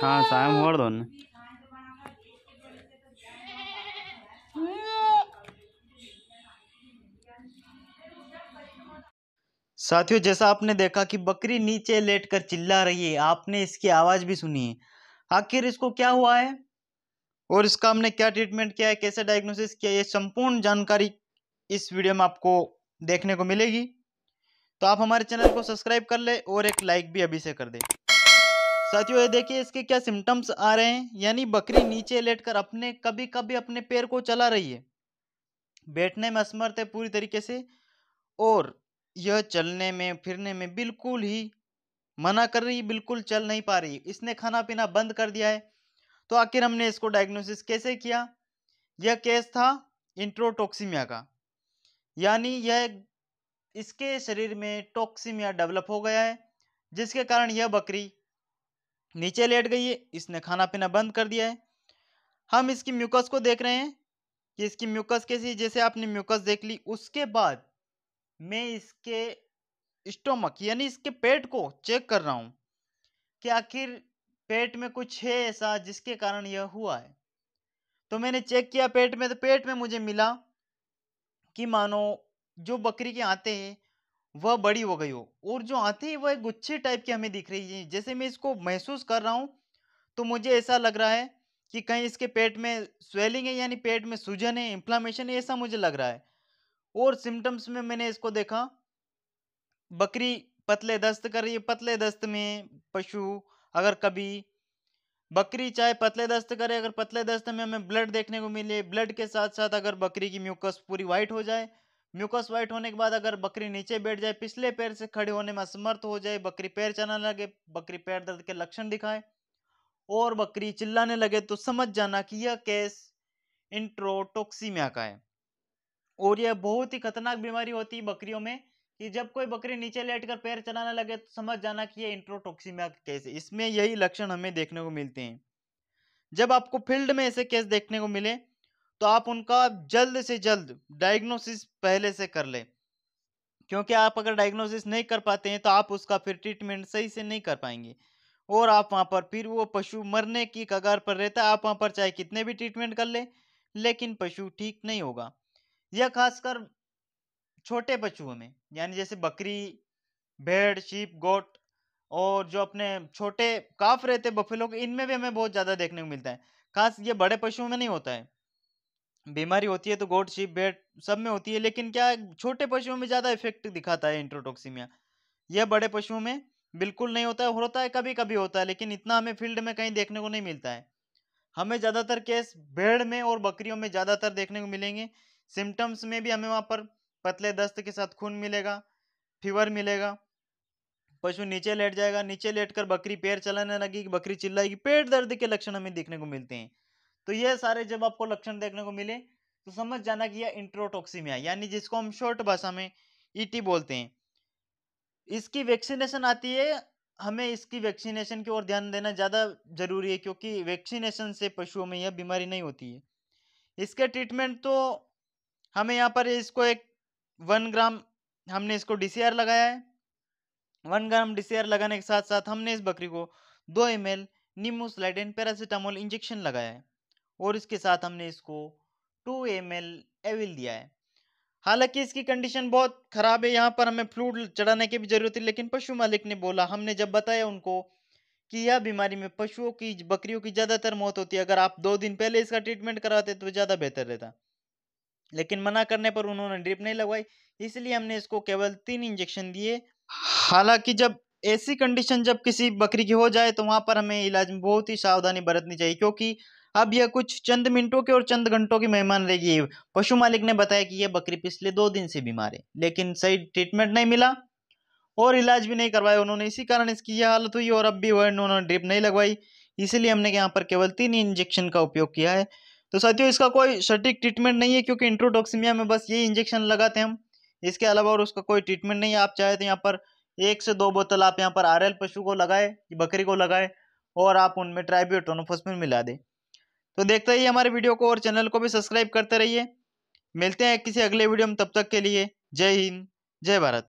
हाँ सायम होड़ दो साथियों जैसा आपने देखा कि बकरी नीचे लेटकर चिल्ला रही है आपने इसकी आवाज़ भी सुनी है आखिर इसको क्या हुआ है और इसका हमने क्या ट्रीटमेंट किया है कैसे डायग्नोसिस किया ये संपूर्ण जानकारी इस वीडियो में आपको देखने को मिलेगी तो आप हमारे चैनल को सब्सक्राइब कर ले और एक लाइक भी अभी से कर दे साथियों ये देखिए इसके क्या सिम्टम्स आ रहे हैं यानी बकरी नीचे लेटकर अपने कभी कभी अपने पैर को चला रही है बैठने में असमर्थ है पूरी तरीके से और यह चलने में फिरने में बिल्कुल ही मना कर रही बिल्कुल चल नहीं पा रही इसने खाना पीना बंद कर दिया है तो आखिर हमने इसको डायग्नोसिस कैसे किया यह केस था इंट्रोटोक्सीमिया का यानी यह इसके शरीर में टोक्सीमिया डेवलप हो गया है जिसके कारण यह बकरी नीचे लेट गई है इसने खाना पीना बंद कर दिया है हम इसकी म्यूकस को देख रहे हैं कि इसकी म्यूकस कैसी जैसे आपने म्यूकस देख ली उसके बाद मैं इसके स्टोमक यानी इसके पेट को चेक कर रहा हूँ कि आखिर पेट में कुछ है ऐसा जिसके कारण यह हुआ है तो मैंने चेक किया पेट में तो पेट में मुझे मिला कि मानो जो बकरी के आते हैं वह बड़ी हो गई हो और जो आते हैं वह गुच्छे टाइप की हमें दिख रही है जैसे मैं इसको महसूस कर रहा हूँ तो मुझे ऐसा लग रहा है कि कहीं इसके पेट में स्वेलिंग है यानी पेट में सूजन है इन्फ्लामेशन है ऐसा मुझे लग रहा है और सिम्टम्स में मैंने इसको देखा बकरी पतले दस्त कर रही है पतले दस्त में पशु अगर कभी बकरी चाहे पतले दस्त करे अगर पतले दस्त में हमें ब्लड देखने को मिले ब्लड के साथ साथ अगर बकरी की म्यूकस पूरी वाइट हो जाए म्यूकस वाइट होने के बाद अगर बकरी नीचे बैठ जाए पिछले पैर से खड़े होने में असमर्थ हो जाए बकरी पैर चलने लगे बकरी पैर दर्द के लक्षण दिखाए और बकरी चिल्लाने लगे तो समझ जाना कि यह केस इंट्रोटोक्सीमिया का है और यह बहुत ही खतरनाक बीमारी होती है बकरियों में कि जब कोई बकरी नीचे लेट कर पैर चलाने लगे तो समझ जाना कि यह इंट्रोटोक्सीमिया केस है इसमें यही लक्षण हमें देखने को मिलते हैं जब आपको फील्ड में ऐसे केस देखने को मिले तो आप उनका जल्द से जल्द डायग्नोसिस पहले से कर लें क्योंकि आप अगर डायग्नोसिस नहीं कर पाते हैं तो आप उसका फिर ट्रीटमेंट सही से नहीं कर पाएंगे और आप वहाँ पर फिर वो पशु मरने की कगार पर रहता है आप वहाँ पर चाहे कितने भी ट्रीटमेंट कर लें लेकिन पशु ठीक नहीं होगा यह खासकर छोटे पशुओं में यानी जैसे बकरी भेड़ शीप गोट और जो अपने छोटे काफ रहते बफेलो के इनमें भी हमें बहुत ज़्यादा देखने को मिलता है खास ये बड़े पशुओं में नहीं होता है बीमारी होती है तो गोट शीप भेड़ सब में होती है लेकिन क्या छोटे पशुओं में ज़्यादा इफेक्ट दिखाता है इंट्रोटोक्सीमिया यह बड़े पशुओं में बिल्कुल नहीं होता है होता है कभी कभी होता है लेकिन इतना हमें फील्ड में कहीं देखने को नहीं मिलता है हमें ज़्यादातर केस भेड़ में और बकरियों में ज़्यादातर देखने को मिलेंगे सिम्टम्स में भी हमें वहाँ पर पतले दस्त के साथ खून मिलेगा फीवर मिलेगा पशु नीचे लेट जाएगा नीचे लेटकर बकरी पैर चलाने लगी बकरी चिल्लाएगी पेट दर्द के लक्षण हमें देखने को मिलते हैं तो ये सारे जब आपको लक्षण देखने को मिले तो समझ जाना कि यह इंट्रोटॉक्सीमिया यानी जिसको हम शॉर्ट भाषा में ईटी e बोलते हैं इसकी वैक्सीनेशन आती है हमें इसकी वैक्सीनेशन की ओर ध्यान देना ज़्यादा जरूरी है क्योंकि वैक्सीनेशन से पशुओं में यह बीमारी नहीं होती है इसके ट्रीटमेंट तो हमें यहाँ पर इसको एक वन ग्राम हमने इसको डी लगाया है वन ग्राम डी लगाने के साथ साथ हमने इस बकरी को दो एम एल नीमू स्लाइडेन पैरासीटामोल इंजेक्शन लगाया है और इसके साथ हमने इसको टू एम एल एविल दिया है हालांकि इसकी कंडीशन बहुत ख़राब है यहाँ पर हमें फ्लूड चढ़ाने की भी ज़रूरत है लेकिन पशु मालिक ने बोला हमने जब बताया उनको कि यह बीमारी में पशुओं की बकरियों की ज़्यादातर मौत होती है अगर आप दो दिन पहले इसका ट्रीटमेंट करवाते तो ज़्यादा बेहतर रहता लेकिन मना करने पर उन्होंने ड्रिप नहीं लगवाई इसलिए हमने इसको केवल तीन इंजेक्शन दिए हालांकि जब ऐसी कंडीशन जब किसी बकरी की हो जाए तो वहाँ पर हमें इलाज में बहुत ही सावधानी बरतनी चाहिए क्योंकि अब यह कुछ चंद मिनटों के और चंद घंटों की मेहमान रहेगी पशु मालिक ने बताया कि यह बकरी पिछले दो दिन से बीमार है लेकिन सही ट्रीटमेंट नहीं मिला और इलाज भी नहीं करवाया उन्होंने इसी कारण इसकी यह हालत हुई और अब भी वह उन्होंने ड्रिप नहीं लगवाई इसलिए हमने यहाँ पर केवल तीन इंजेक्शन का उपयोग किया है तो साथियों इसका कोई सटीक ट्रीटमेंट नहीं है क्योंकि इंट्रोटॉक्सीमिया में बस ये इंजेक्शन लगाते हैं हम इसके अलावा और उसका कोई ट्रीटमेंट नहीं है आप चाहे तो यहाँ पर एक से दो बोतल आप यहाँ पर आर पशु को लगाए बकरी को लगाए और आप उनमें ट्राइब्यूटोनोफोसमिन मिला दें तो देखते रहिए हमारे वीडियो को और चैनल को भी सब्सक्राइब करते रहिए मिलते हैं किसी अगले वीडियो में तब तक के लिए जय हिंद जय भारत